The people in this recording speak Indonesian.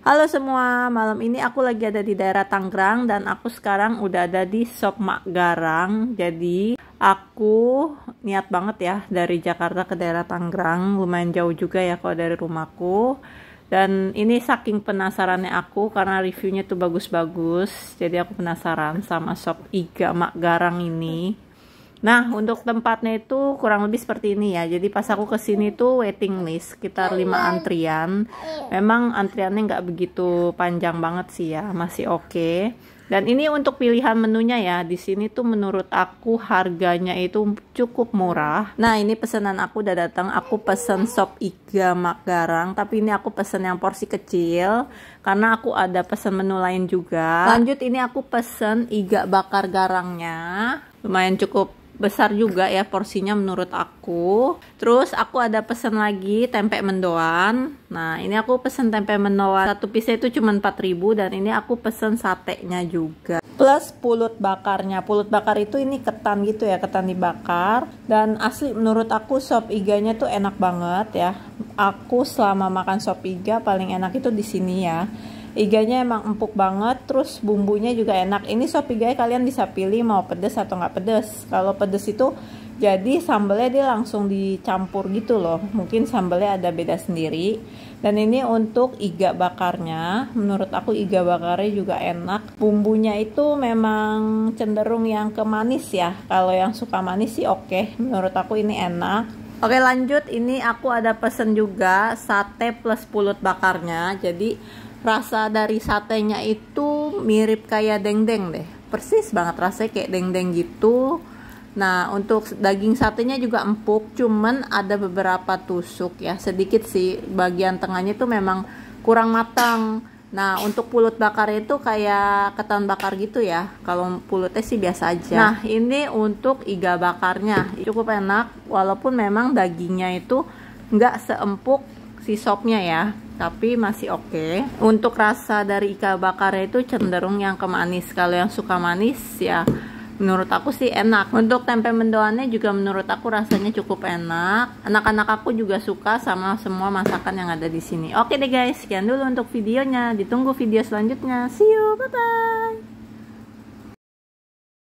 Halo semua, malam ini aku lagi ada di daerah Tangerang dan aku sekarang udah ada di Sop Mak Garang. Jadi aku niat banget ya dari Jakarta ke daerah Tangerang, lumayan jauh juga ya kalau dari rumahku. Dan ini saking penasarannya aku karena reviewnya tuh bagus-bagus, jadi aku penasaran sama Sop Iga Mak Garang ini. Nah, untuk tempatnya itu kurang lebih seperti ini ya. Jadi pas aku kesini tuh waiting list sekitar 5 antrian. Memang antriannya nggak begitu panjang banget sih ya, masih oke. Okay. Dan ini untuk pilihan menunya ya. Di sini tuh menurut aku harganya itu cukup murah. Nah, ini pesanan aku udah datang. Aku pesen sop iga mak garang, tapi ini aku pesen yang porsi kecil karena aku ada pesen menu lain juga. Lanjut ini aku pesen iga bakar garangnya. Lumayan cukup besar juga ya porsinya menurut aku terus aku ada pesen lagi tempe mendoan nah ini aku pesen tempe mendoan satu piece itu cuma 4000 dan ini aku pesen satenya juga plus pulut bakarnya pulut bakar itu ini ketan gitu ya ketan dibakar dan asli menurut aku sop iganya tuh enak banget ya aku selama makan sop iga paling enak itu di sini ya iganya emang empuk banget terus bumbunya juga enak ini sop iga kalian bisa pilih mau pedes atau nggak pedes kalau pedes itu jadi sambelnya dia langsung dicampur gitu loh mungkin sambelnya ada beda sendiri dan ini untuk iga bakarnya menurut aku iga bakarnya juga enak bumbunya itu memang cenderung yang ke manis ya kalau yang suka manis sih oke okay. menurut aku ini enak Oke lanjut, ini aku ada pesen juga sate plus pulut bakarnya. Jadi rasa dari satenya itu mirip kayak dendeng deh persis banget rasa kayak dendeng gitu nah untuk daging satenya juga empuk cuman ada beberapa tusuk ya sedikit sih bagian tengahnya itu memang kurang matang Nah, untuk pulut bakar itu kayak ketan bakar gitu ya. Kalau pulutnya sih biasa aja. Nah, ini untuk iga bakarnya. Cukup enak, walaupun memang dagingnya itu nggak seempuk si sopnya ya tapi masih oke okay. untuk rasa dari ikan bakar itu cenderung yang kemanis kalau yang suka manis ya menurut aku sih enak untuk tempe mendoannya juga menurut aku rasanya cukup enak anak-anak aku juga suka sama semua masakan yang ada di sini oke deh guys sekian dulu untuk videonya ditunggu video selanjutnya see you bye bye